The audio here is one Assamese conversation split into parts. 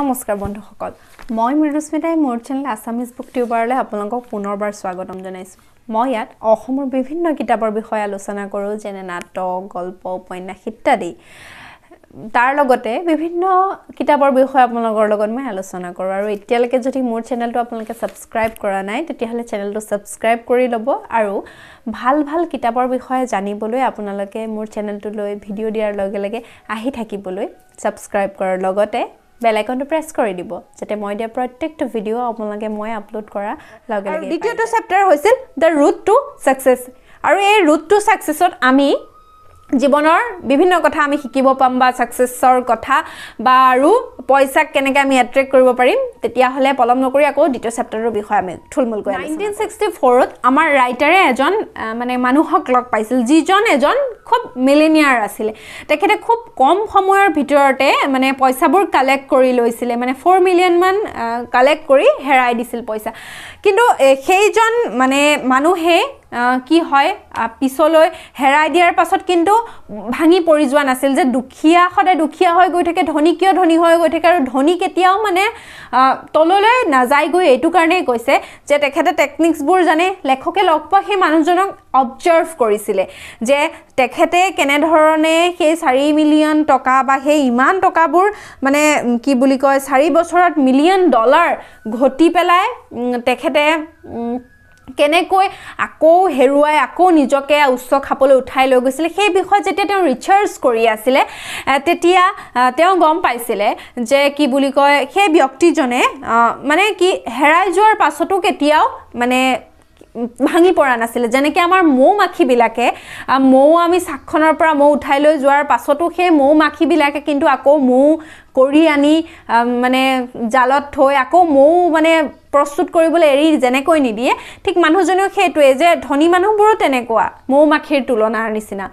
নমস্কাৰ বন্ধুসকল মই মৃদুস্মিতাই মোৰ চেনেল আছামিজ বুক টিউবাৰলৈ আপোনালোকক পুনৰবাৰ স্বাগতম জনাইছোঁ মই ইয়াত অসমৰ বিভিন্ন কিতাপৰ বিষয়ে আলোচনা কৰোঁ যেনে নাটক গল্প উপন্যাস ইত্যাদি তাৰ লগতে বিভিন্ন কিতাপৰ বিষয়ে আপোনালোকৰ লগত মই আলোচনা কৰোঁ আৰু এতিয়ালৈকে যদি মোৰ চেনেলটো আপোনালোকে ছাবস্ক্ৰাইব কৰা নাই তেতিয়াহ'লে চেনেলটো ছাবস্ক্ৰাইব কৰি ল'ব আৰু ভাল ভাল কিতাপৰ বিষয়ে জানিবলৈ আপোনালোকে মোৰ চেনেলটোলৈ ভিডিঅ' দিয়াৰ লগে লগে আহি থাকিবলৈ ছাবস্ক্ৰাইব কৰাৰ লগতে বেল আইকনটো প্ৰেছ কৰি দিব যাতে মই দিয়া প্ৰত্যেকটো ভিডিঅ' আপোনালোকে মই আপলোড কৰাৰ লগে লগে দ্বিতীয়টো চেপ্টাৰ হৈছিল দ্য ৰুট টু ছাকচেছ আৰু এই ৰুট টু ছাকচেছত আমি জীৱনৰ বিভিন্ন কথা আমি শিকিব পাম বা ছাকচেছৰ কথা বা আৰু পইচাক কেনেকৈ আমি এট্ৰেক্ট কৰিব পাৰিম তেতিয়াহ'লে পলম নকৰি আকৌ দ্বিতীয় চেপ্টাৰটোৰ বিষয়ে আমি থুলমূলকৈ নাইনটিন ছিক্সটি ফ'ৰত আমাৰ ৰাইটাৰে এজন মানে মানুহক লগ পাইছিল যিজন এজন খুব মিলিনিয়াৰ আছিলে তেখেতে খুব কম সময়ৰ ভিতৰতে মানে পইচাবোৰ কালেক্ট কৰি লৈছিলে মানে ফ'ৰ মিলিয়নমান কালেক্ট কৰি হেৰাই দিছিল পইচা কিন্তু সেইজন মানে মানুহে কি হয় পিছলৈ হেৰাই দিয়াৰ পাছত কিন্তু ভাঙি পৰি যোৱা নাছিল যে দুখীয়া সদায় দুখীয়া হৈ গৈ থাকে ধনী কিয় ধনী হৈ গৈ থাকে আৰু ধনী কেতিয়াও মানে তললৈ নাযায়গৈ এইটো কাৰণেই কৈছে যে তেখেতে টেকনিকছবোৰ জানে লেখকে লগ পোৱা সেই মানুহজনক অবজাৰ্ভ কৰিছিলে যে তেখেতে কেনেধৰণে সেই চাৰি মিলিয়ন টকা বা সেই ইমান টকাবোৰ মানে কি বুলি কয় চাৰি বছৰত মিলিয়ন ডলাৰ ঘটি পেলাই তেখেতে কেনেকৈ আকৌ হেৰুৱাই আকৌ নিজকে উচ্চ খাবলৈ উঠাই লৈ গৈছিলে সেই বিষয়ে যেতিয়া তেওঁ ৰিচাৰ্চ কৰি আছিলে তেতিয়া তেওঁ গম পাইছিলে যে কি বুলি কয় সেই ব্যক্তিজনে মানে কি হেৰাই যোৱাৰ পাছতো কেতিয়াও মানে ভাঙি পৰা নাছিলে যেনেকৈ আমাৰ মৌ মাখিবিলাকে মৌ আমি চাকখনৰ পৰা মৌ উঠাই লৈ যোৱাৰ পাছতো সেই মৌ মাখিবিলাকে কিন্তু আকৌ মৌ কৰি আনি মানে জালত থৈ আকৌ মৌ মানে প্ৰস্তুত কৰিবলৈ এৰি যেনেকৈ নিদিয়ে ঠিক মানুহজনেও সেইটোৱে যে ধনী মানুহবোৰো তেনেকুৱা মৌ মাখিৰ তুলনাৰ নিচিনা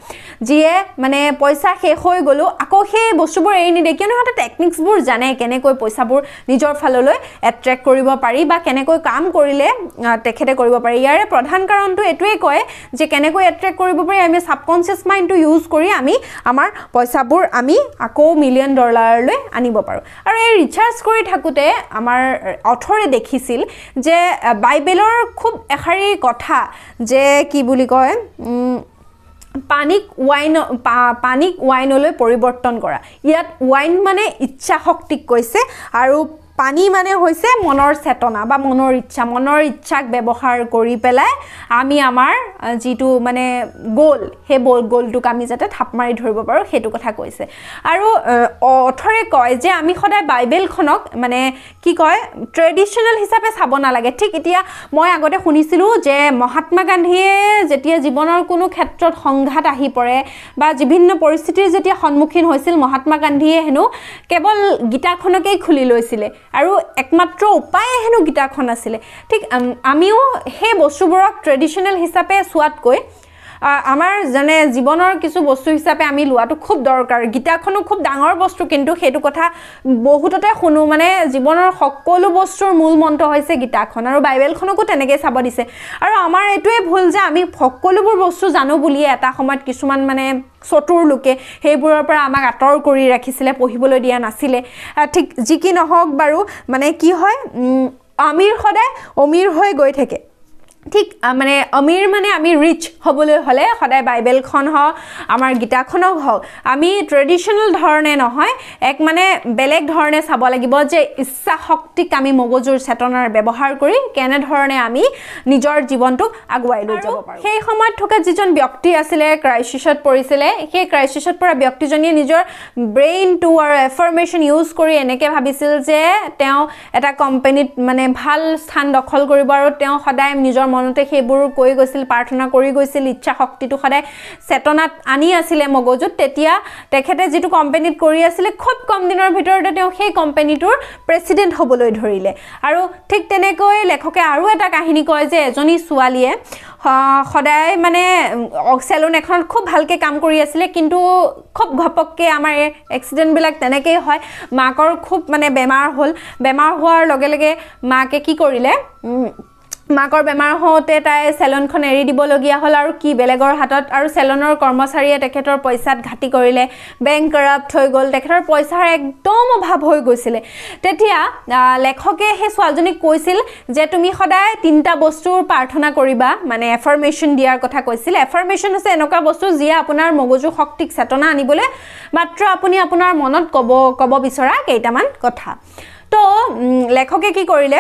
যিয়ে মানে পইচা শেষ হৈ গ'লেও আকৌ সেই বস্তুবোৰ এৰি নিদিয়ে কিয়নো সিহঁতে টেকনিকছবোৰ জানে কেনেকৈ পইচাবোৰ নিজৰ ফাললৈ এট্ৰেক্ট কৰিব পাৰি বা কেনেকৈ কাম কৰিলে তেখেতে কৰিব পাৰি ইয়াৰে প্ৰধান কাৰণটো এইটোৱেই কয় যে কেনেকৈ এট্ৰেক্ট কৰিব পাৰি আমি চাবকনচিয়াছ মাইণ্ডটো ইউজ কৰি আমি আমাৰ পইচাবোৰ আমি আকৌ মিলিয়ন ডলাৰলৈ আনিব পাৰোঁ আৰু এই ৰিচাৰ্জ কৰি থাকোঁতে আমাৰ অথৰে দেখিছিল যে বাইবেলৰ খুব এষাৰী কথা যে কি বুলি কয় পানীক ৱাইন পানীক ৱাইনলৈ পৰিৱৰ্তন কৰা ইয়াত ৱাইন মানে ইচ্ছা শক্তিক কৈছে আৰু পানী মানে হৈছে মনৰ চেতনা বা মনৰ ইচ্ছা মনৰ ইচ্ছাক ব্যৱহাৰ কৰি পেলাই আমি আমাৰ যিটো মানে গ'ল সেই বল গ'লটোক আমি যাতে থাপ মাৰি ধৰিব পাৰোঁ সেইটো কথা কৈছে আৰু অথৰে কয় যে আমি সদায় বাইবেলখনক মানে কি কয় ট্ৰেডিশ্যনেল হিচাপে চাব নালাগে ঠিক এতিয়া মই আগতে শুনিছিলোঁ যে মহাত্মা গান্ধীয়ে যেতিয়া জীৱনৰ কোনো ক্ষেত্ৰত সংঘাত আহি পৰে বা বিভিন্ন পৰিস্থিতিৰ যেতিয়া সন্মুখীন হৈছিল মহাত্মা গান্ধীয়ে হেনো কেৱল গীতাখনকেই খুলি লৈছিলে আৰু একমাত্ৰ উপায় হেনো গীতাখন আছিলে ঠিক আমিও সেই বস্তুবোৰক ট্ৰেডিশ্যনেল হিচাপে চোৱাতকৈ আমাৰ যেনে জীৱনৰ কিছু বস্তু হিচাপে আমি লোৱাটো খুব দৰকাৰ গীতাখনো খুব ডাঙৰ বস্তু কিন্তু সেইটো কথা বহুততে শুনো মানে জীৱনৰ সকলো বস্তুৰ মূল মন্ত্ৰ হৈছে গীতাখন আৰু বাইবেলখনকো তেনেকৈ চাব দিছে আৰু আমাৰ এইটোৱে ভুল যে আমি সকলোবোৰ বস্তু জানো বুলিয়ে এটা সময়ত কিছুমান মানে চতুৰ লোকে সেইবোৰৰ পৰা আমাক আঁতৰ কৰি ৰাখিছিলে পঢ়িবলৈ দিয়া নাছিলে ঠিক যি কি নহওক বাৰু মানে কি হয় আমিৰ সদায় অমিৰ হৈ গৈ থাকে ঠিক মানে আমিৰ মানে আমি ৰিচ হ'বলৈ হ'লে সদায় বাইবেলখন হওক আমাৰ গীতাখনক হওক আমি ট্ৰেডিশ্যনেল ধৰণে নহয় এক মানে বেলেগ ধৰণে চাব লাগিব যে ইচ্ছা শক্তিক আমি মগজুৰ চেতনাৰ ব্যৱহাৰ কৰি কেনেধৰণে আমি নিজৰ জীৱনটোক আগুৱাই লৈ যাব পাৰোঁ সেই সময়ত থকা যিজন ব্যক্তি আছিলে ক্ৰাইচিছত পৰিছিলে সেই ক্ৰাইচিছত পৰা ব্যক্তিজনীয়ে নিজৰ ব্ৰেইনটো আৰু এফৰ্মেশ্যন ইউজ কৰি এনেকৈ ভাবিছিল যে তেওঁ এটা কোম্পেনীত মানে ভাল স্থান দখল কৰিব আৰু তেওঁ সদায় নিজৰ মনতে সেইবোৰ কৈ গৈছিল প্ৰাৰ্থনা কৰি গৈছিল ইচ্ছা শক্তিটো সদায় চেতনাত আনি আছিলে মগজুত তেতিয়া তেখেতে যিটো কোম্পেনীত কৰি আছিলে খুব কম দিনৰ ভিতৰতে তেওঁ সেই কোম্পেনীটোৰ প্ৰেচিডেণ্ট হ'বলৈ ধৰিলে আৰু ঠিক তেনেকৈ লেখকে আৰু এটা কাহিনী কয় যে এজনী ছোৱালীয়ে সদায় মানে চেলুন এখনত খুব ভালকৈ কাম কৰি আছিলে কিন্তু খুব ঘপককৈ আমাৰ এই এক্সিডেণ্টবিলাক তেনেকেই হয় মাকৰ খুব মানে বেমাৰ হ'ল বেমাৰ হোৱাৰ লগে লগে মাকে কি কৰিলে মাকৰ বেমাৰ হওঁতে তাই চেলনখন এৰি দিবলগীয়া হ'ল আৰু কি বেলেগৰ হাতত আৰু চেলনৰ কৰ্মচাৰীয়ে তেখেতৰ পইচাত ঘাটি কৰিলে বেংক কৰাপ্ট হৈ গ'ল তেখেতৰ পইচাৰ একদম অভাৱ হৈ গৈছিলে তেতিয়া লেখকে সেই ছোৱালীজনীক কৈছিল যে তুমি সদায় তিনিটা বস্তুৰ প্ৰাৰ্থনা কৰিবা মানে এফাৰ্মেশ্যন দিয়াৰ কথা কৈছিল এফাৰ্মেশ্যন হৈছে এনেকুৱা বস্তু যিয়ে আপোনাৰ মগজু শক্তিক চেতনা আনিবলৈ মাত্ৰ আপুনি আপোনাৰ মনত ক'ব ক'ব বিচৰা কেইটামান কথা তো লেখকে কি কৰিলে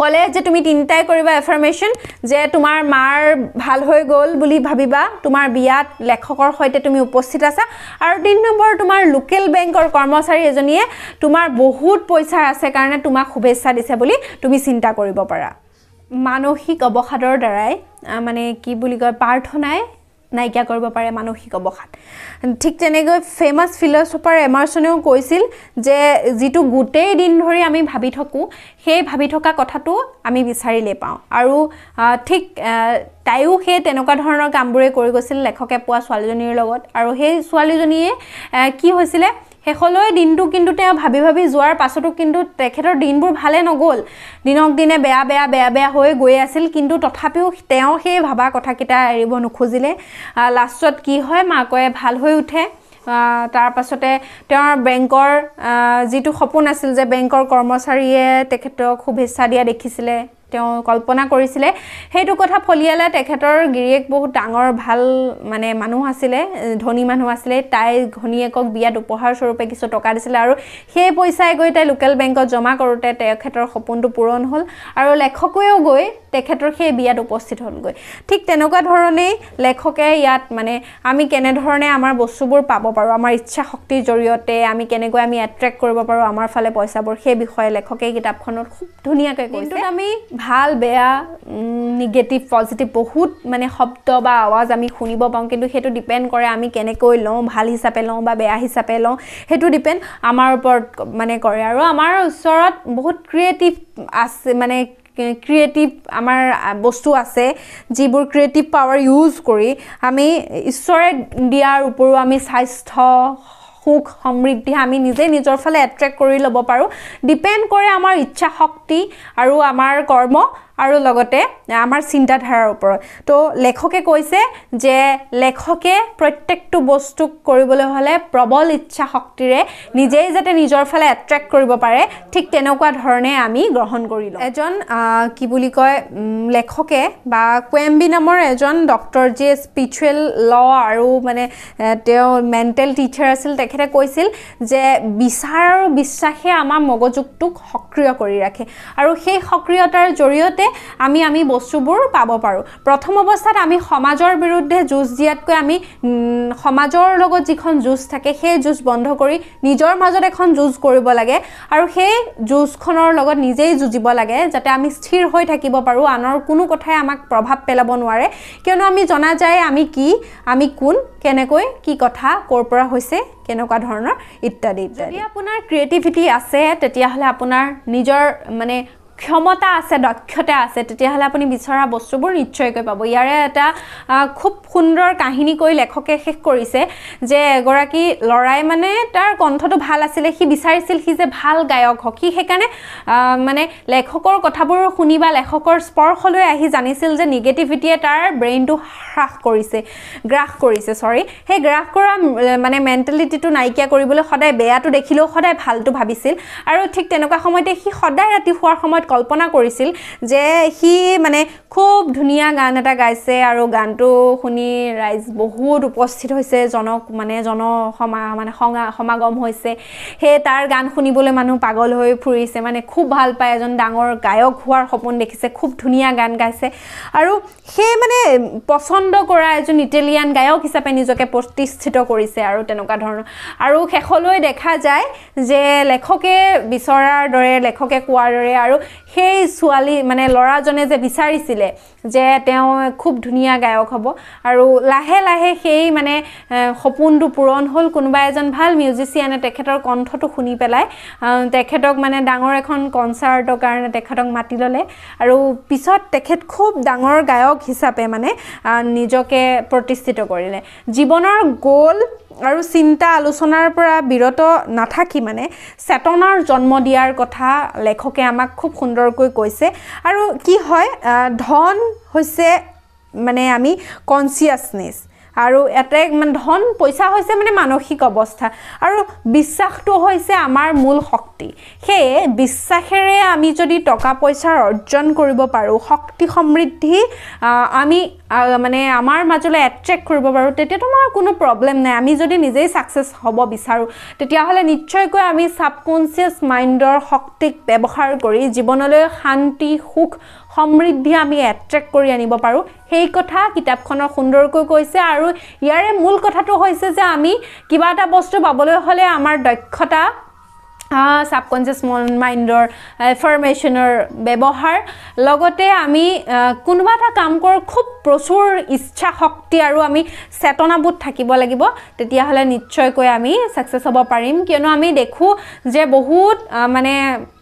ক'লে যে তুমি তিনিটাই কৰিবা এফাৰ্মেশ্যন যে তোমাৰ মাৰ ভাল হৈ গ'ল বুলি ভাবিবা তোমাৰ বিয়াত লেখকৰ সৈতে তুমি উপস্থিত আছা আৰু তিনি নম্বৰ তোমাৰ লোকেল বেংকৰ কৰ্মচাৰী এজনীয়ে তোমাৰ বহুত পইচাৰ আছে কাৰণে তোমাক শুভেচ্ছা দিছে বুলি তুমি চিন্তা কৰিব পাৰা মানসিক অৱসাদৰ দ্বাৰাই মানে কি বুলি কয় প্ৰাৰ্থনাই নাইকিয়া কৰিব পাৰে মানসিক অৱসাদ ঠিক তেনেকৈ ফেমাছ ফিল'চফাৰ এমাৰচনেও কৈছিল যে যিটো গোটেই দিন ধৰি আমি ভাবি থাকোঁ সেই ভাবি থকা কথাটো আমি বিচাৰিলেই পাওঁ আৰু ঠিক তাইও সেই তেনেকুৱা ধৰণৰ কামবোৰেই কৰি গৈছিল লেখকে পোৱা ছোৱালীজনীৰ লগত আৰু সেই ছোৱালীজনীয়ে কি হৈছিলে শেষলৈ দিনটো কিন্তু তেওঁ ভাবি ভাবি যোৱাৰ পাছতো কিন্তু তেখেতৰ দিনবোৰ ভালে নগ'ল দিনক দিনে বেয়া বেয়া বেয়া বেয়া হৈ গৈ আছিল কিন্তু তথাপিও তেওঁ সেই ভবা কথাকেইটা এৰিব নোখোজিলে লাষ্টত কি হয় মাকয়ে ভাল হৈ উঠে তাৰপাছতে তেওঁৰ বেংকৰ যিটো সপোন আছিল যে বেংকৰ কৰ্মচাৰীয়ে তেখেতক শুভেচ্ছা দিয়া দেখিছিলে তেওঁ কল্পনা কৰিছিলে সেইটো কথা ফলিয়ালে তেখেতৰ গিৰিয়েক বহুত ডাঙৰ ভাল মানে মানুহ আছিলে ধনী মানুহ আছিলে তাই ঘনীয়েকক বিয়াত উপহাৰস্বৰূপে কিছু টকা দিছিলে আৰু সেই পইচাই গৈ তাই লোকেল বেংকত জমা কৰোঁতে তেখেতৰ সপোনটো পূৰণ হ'ল আৰু লেখকেও গৈ তেখেতৰ সেই বিয়াত উপস্থিত হ'লগৈ ঠিক তেনেকুৱা ধৰণেই লেখকে ইয়াত মানে আমি কেনেধৰণে আমাৰ বস্তুবোৰ পাব পাৰোঁ আমাৰ ইচ্ছা শক্তিৰ জৰিয়তে আমি কেনেকৈ আমি এট্ৰেক্ট কৰিব পাৰোঁ আমাৰ ফালে পইচাবোৰ সেই বিষয়ে লেখকে কিতাপখনত খুব ধুনীয়াকৈ কৈছে কিন্তু আমি ভাল বেয়া নিগেটিভ পজিটিভ বহুত মানে শব্দ বা আৱাজ আমি শুনিব পাওঁ কিন্তু সেইটো ডিপেণ্ড কৰে আমি কেনেকৈ লওঁ ভাল হিচাপে লওঁ বা বেয়া হিচাপে লওঁ সেইটো ডিপেণ্ড আমাৰ ওপৰত মানে কৰে আৰু আমাৰ ওচৰত বহুত ক্ৰিয়েটিভ আছে মানে ক্ৰিয়েটিভ আমাৰ বস্তু আছে যিবোৰ ক্ৰিয়েটিভ পাৱাৰ ইউজ কৰি আমি ঈশ্বৰে দিয়াৰ উপৰিও আমি স্বাস্থ্য সুখ সমৃদ্ধি আমি নিজে নিজৰ ফালে এট্ৰেক্ট কৰি ল'ব পাৰোঁ ডিপেণ্ড কৰে আমাৰ ইচ্ছা শক্তি আৰু আমাৰ কৰ্ম আৰু লগতে আমাৰ চিন্তাধাৰাৰ ওপৰত তো লেখকে কৈছে যে লেখকে প্ৰত্যেকটো বস্তুক কৰিবলৈ হ'লে প্ৰবল ইচ্ছা শক্তিৰে নিজেই যাতে নিজৰ ফালে এট্ৰেক্ট কৰিব পাৰে ঠিক তেনেকুৱা ধৰণে আমি গ্ৰহণ কৰিলোঁ এজন কি বুলি কয় লেখকে বা কুৱেম্বি নামৰ এজন ডক্টৰ যিয়ে স্পিৰিচুৱেল ল আৰু মানে তেওঁ মেণ্টেল টিচাৰ আছিল তেখেতে কৈছিল যে বিচাৰ আৰু বিশ্বাসে আমাৰ মগজুগটোক সক্ৰিয় কৰি ৰাখে আৰু সেই সক্ৰিয়তাৰ জৰিয়তে আমি আমি বস্তুবোৰ পাব পাৰোঁ প্ৰথম অৱস্থাত আমি সমাজৰ বিৰুদ্ধে যুঁজ দিয়াতকৈ আমি সমাজৰ লগত যিখন যুঁজ থাকে সেই যুঁজ বন্ধ কৰি নিজৰ মাজত এখন যুঁজ কৰিব লাগে আৰু সেই যুঁজখনৰ লগত নিজেই যুঁজিব লাগে যাতে আমি স্থিৰ হৈ থাকিব পাৰোঁ আনৰ কোনো কথাই আমাক প্ৰভাৱ পেলাব নোৱাৰে কিয়নো আমি জনা যায় আমি কি আমি কোন কেনেকৈ কি কথা ক'ৰ পৰা হৈছে কেনেকুৱা ধৰণৰ ইত্যাদি যদি আপোনাৰ ক্ৰিয়েটিভিটি আছে তেতিয়াহ'লে আপোনাৰ নিজৰ মানে ক্ষমতা আছে দক্ষতা আছে তেতিয়াহ'লে আপুনি বিচৰা বস্তুবোৰ নিশ্চয়কৈ পাব ইয়াৰে এটা খুব সুন্দৰ কাহিনী কৈ লেখকে শেষ কৰিছে যে এগৰাকী ল'ৰাই মানে তাৰ কণ্ঠটো ভাল আছিলে সি বিচাৰিছিল সি যে ভাল গায়ক হওক সি সেইকাৰণে মানে লেখকৰ কথাবোৰ শুনি বা লেখকৰ স্পৰ্শলৈ আহি জানিছিল যে নিগেটিভিটিয়ে তাৰ ব্ৰেইনটো হ্ৰাস কৰিছে গ্ৰাস কৰিছে চৰি সেই গ্ৰাস কৰা মানে মেণ্টেলিটিটো নাইকিয়া কৰিবলৈ সদায় বেয়াটো দেখিলেও সদায় ভালটো ভাবিছিল আৰু ঠিক তেনেকুৱা সময়তে সি সদায় ৰাতি শোৱাৰ সময়ত কল্পনা কৰিছিল যে সি মানে খুব ধুনীয়া গান এটা গাইছে আৰু গানটো শুনি ৰাইজ বহুত উপস্থিত হৈছে জনক মানে জন সমা মানে সমাগম হৈছে সেই তাৰ গান শুনিবলৈ মানুহ পাগল হৈ ফুৰিছে মানে খুব ভাল পায় এজন ডাঙৰ গায়ক হোৱাৰ সপোন দেখিছে খুব ধুনীয়া গান গাইছে আৰু সেই মানে পচন্দ কৰা এজন ইটেলিয়ান গায়ক হিচাপে নিজকে প্ৰতিষ্ঠিত কৰিছে আৰু তেনেকুৱা ধৰণৰ আৰু শেষলৈ দেখা যায় যে লেখকে বিচৰাৰ দৰে লেখকে কোৱাৰ দৰে আৰু সেই ছোৱালী মানে ল'ৰাজনে যে বিচাৰিছিলে যে তেওঁ খুব ধুনীয়া গায়ক হ'ব আৰু লাহে লাহে সেই মানে সপোনটো পূৰণ হ'ল কোনোবা এজন ভাল মিউজিচিয়ানে তেখেতৰ কণ্ঠটো শুনি পেলাই তেখেতক মানে ডাঙৰ এখন কনচাৰ্টৰ কাৰণে তেখেতক মাতি ল'লে আৰু পিছত তেখেত খুব ডাঙৰ গায়ক হিচাপে মানে নিজকে প্ৰতিষ্ঠিত কৰিলে জীৱনৰ গ'ল আৰু চিন্তা আলোচনাৰ পৰা বিৰত নাথাকি মানে চেতনাৰ জন্ম দিয়াৰ কথা লেখকে আমাক খুব সুন্দৰকৈ কৈছে আৰু কি হয় ধন হৈছে মানে আমি কনচিয়াছনেছ আৰু এটাই মানে ধন পইচা হৈছে মানে মানসিক অৱস্থা আৰু বিশ্বাসটো হৈছে আমাৰ মূল শক্তি সেয়ে বিশ্বাসেৰে আমি যদি টকা পইচাৰ অৰ্জন কৰিব পাৰোঁ শক্তি সমৃদ্ধি আমি মানে আমাৰ মাজলৈ এট্ৰেক্ট কৰিব পাৰোঁ তেতিয়াতো মোৰ কোনো প্ৰব্লেম নাই আমি যদি নিজেই ছাকচেছ হ'ব বিচাৰোঁ তেতিয়াহ'লে নিশ্চয়কৈ আমি ছাবকনচিয়াছ মাইণ্ডৰ শক্তিক ব্যৱহাৰ কৰি জীৱনলৈ শান্তি সুখ সমৃদ্ধি আমি এট্ৰেক্ট কৰি আনিব পাৰোঁ সেই কথা কিতাপখনৰ সুন্দৰকৈ কৈছে আৰু আৰু ইয়াৰে মূল কথাটো হৈছে যে আমি কিবা এটা বস্তু পাবলৈ হ'লে আমাৰ দক্ষতা সাবকনচিয়াছ মাইণ্ডৰ ফৰ্মেশ্যনৰ ব্যৱহাৰ লগতে আমি কোনোবা এটা কাম কৰোঁ খুব প্ৰচুৰ ইচ্ছা শক্তি আৰু আমি চেতনাবোধ থাকিব লাগিব তেতিয়াহ'লে নিশ্চয়কৈ আমি ছাকচেছ হ'ব পাৰিম কিয়নো আমি দেখোঁ যে বহুত মানে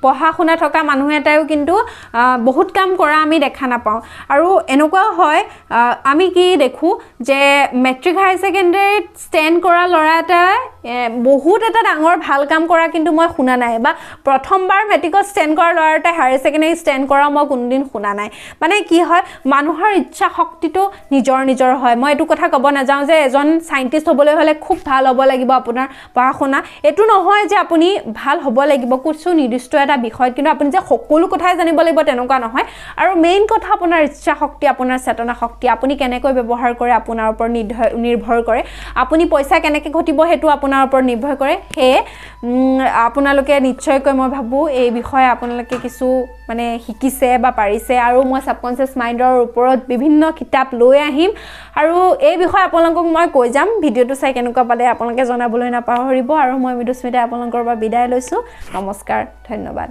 পঢ়া শুনা থকা মানুহ এটাইও কিন্তু বহুত কাম কৰা আমি দেখা নাপাওঁ আৰু এনেকুৱাও হয় আমি কি দেখোঁ যে মেট্ৰিক হায়াৰ ছেকেণ্ডেৰীত ষ্টেণ্ড কৰা ল'ৰা এটাই বহুত এটা ডাঙৰ ভাল কাম কৰা কিন্তু মই শুনা নাই বা প্ৰথমবাৰ মেট্ৰিকত ষ্টেণ্ড কৰা ল'ৰা এটাই হায়াৰ ছেকেণ্ডেৰী ষ্টেণ্ড কৰা মই কোনোদিন শুনা নাই মানে কি হয় মানুহৰ ইচ্ছা শক্তিটো নিজৰ নিজৰ হয় মই এইটো কথা ক'ব নাযাওঁ যে এজন চাইণ্টিষ্ট হ'বলৈ হ'লে খুব ভাল হ'ব লাগিব আপোনাৰ পঢ়া শুনা এইটো নহয় যে আপুনি ভাল হ'ব লাগিব কিছু নিৰ্দিষ্ট এটা বিষয়ত কিন্তু আপুনি যে সকলো কথাই জানিব লাগিব তেনেকুৱা নহয় আৰু মেইন কথা আপোনাৰ ইচ্ছা শক্তি আপোনাৰ চেতনা শক্তি আপুনি কেনেকৈ ব্যৱহাৰ কৰে আপোনাৰ ওপৰত নিৰ্ধাৰ নিৰ্ভৰ কৰে আপুনি পইচা কেনেকৈ ঘটিব সেইটো আপোনাৰ ওপৰত নিৰ্ভৰ কৰে সেয়ে আপোনাৰ আপোনালোকে নিশ্চয়কৈ মই ভাবোঁ এই বিষয়ে আপোনালোকে কিছু মানে শিকিছে বা পাৰিছে আৰু মই ছাবকনচিয়াছ মাইণ্ডৰ ওপৰত বিভিন্ন কিতাপ লৈ আহিম আৰু এই বিষয়ে আপোনালোকক মই কৈ যাম ভিডিঅ'টো চাই কেনেকুৱা পালে আপোনালোকে জনাবলৈ নাপাহৰিব আৰু মই মৃদুস্মিতাই আপোনালোকৰ পৰা বিদায় লৈছোঁ নমস্কাৰ ধন্যবাদ